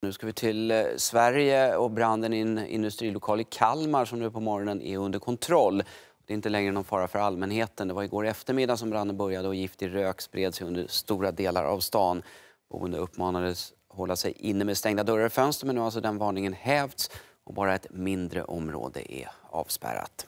Nu ska vi till eh, Sverige och branden i en industrilokal i Kalmar som nu på morgonen är under kontroll. Det är inte längre någon fara för allmänheten. Det var igår eftermiddag som branden började och giftig rök spred sig under stora delar av stan. Boende uppmanades hålla sig inne med stängda dörrar och fönster men nu har alltså den varningen hävts och bara ett mindre område är avspärrat.